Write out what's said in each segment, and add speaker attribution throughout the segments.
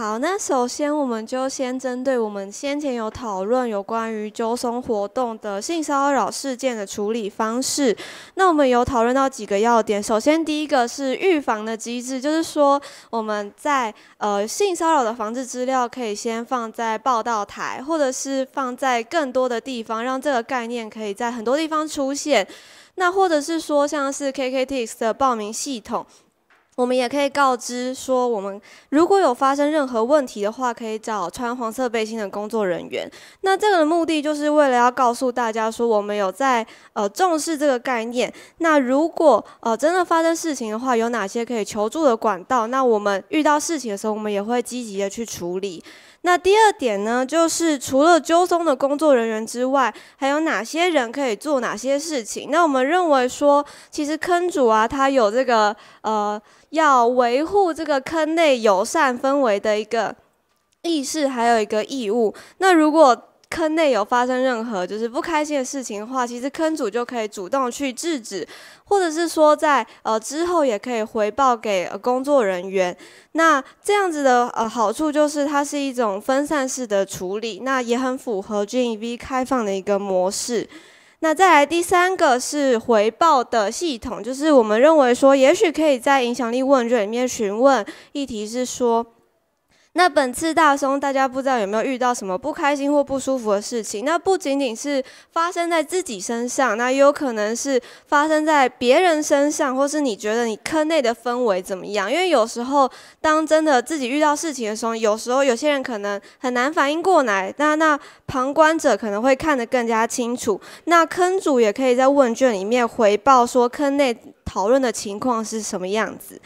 Speaker 1: 好，那首先我们就先针对我们先前有讨论有关于揪松活动的性骚扰事件的处理方式。那我们有讨论到几个要点，首先第一个是预防的机制，就是说我们在呃性骚扰的防治资料可以先放在报道台，或者是放在更多的地方，让这个概念可以在很多地方出现。那或者是说像是 KK t x 的报名系统。我们也可以告知说，我们如果有发生任何问题的话，可以找穿黄色背心的工作人员。那这个的目的就是为了要告诉大家说，我们有在呃重视这个概念。那如果呃真的发生事情的话，有哪些可以求助的管道？那我们遇到事情的时候，我们也会积极的去处理。那第二点呢，就是除了纠松的工作人员之外，还有哪些人可以做哪些事情？那我们认为说，其实坑主啊，他有这个呃，要维护这个坑内友善氛围的一个意识，还有一个义务。那如果坑内有发生任何就是不开心的事情的话，其实坑主就可以主动去制止，或者是说在呃之后也可以回报给工作人员。那这样子的呃好处就是它是一种分散式的处理，那也很符合 g e v 开放的一个模式。那再来第三个是回报的系统，就是我们认为说也许可以在影响力问卷里面询问议题是说。那本次大松，大家不知道有没有遇到什么不开心或不舒服的事情？那不仅仅是发生在自己身上，那也有可能是发生在别人身上，或是你觉得你坑内的氛围怎么样？因为有时候，当真的自己遇到事情的时候，有时候有些人可能很难反应过来。那那旁观者可能会看得更加清楚。那坑主也可以在问卷里面回报说坑内讨论的情况是什么样子。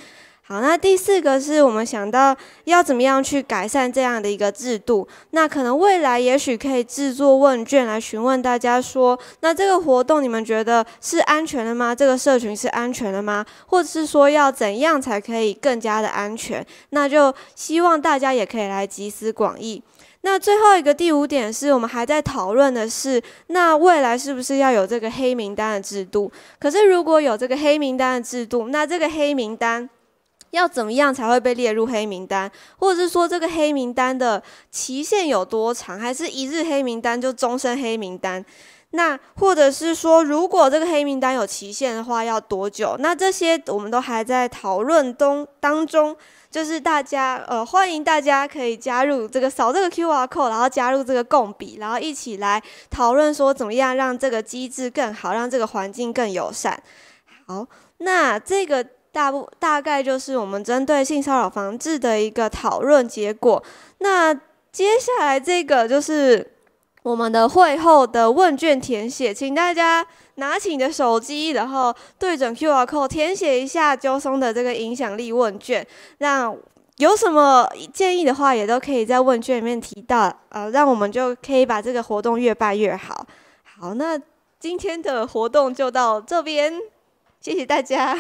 Speaker 1: 好，那第四个是我们想到要怎么样去改善这样的一个制度。那可能未来也许可以制作问卷来询问大家说：，那这个活动你们觉得是安全的吗？这个社群是安全的吗？或者是说要怎样才可以更加的安全？那就希望大家也可以来集思广益。那最后一个第五点是我们还在讨论的是，那未来是不是要有这个黑名单的制度？可是如果有这个黑名单的制度，那这个黑名单。要怎么样才会被列入黑名单？或者是说这个黑名单的期限有多长？还是一日黑名单就终身黑名单？那或者是说，如果这个黑名单有期限的话，要多久？那这些我们都还在讨论中当中。就是大家呃，欢迎大家可以加入这个扫这个 Q R code，然后加入这个共笔，然后一起来讨论说怎么样让这个机制更好，让这个环境更友善。好，那这个。大部大概就是我们针对性骚扰防治的一个讨论结果。那接下来这个就是我们的会后的问卷填写，请大家拿起你的手机，然后对准 QR Code 填写一下纠松的这个影响力问卷。那有什么建议的话，也都可以在问卷里面提到，呃，让我们就可以把这个活动越办越好。好，那今天的活动就到这边，谢谢大家。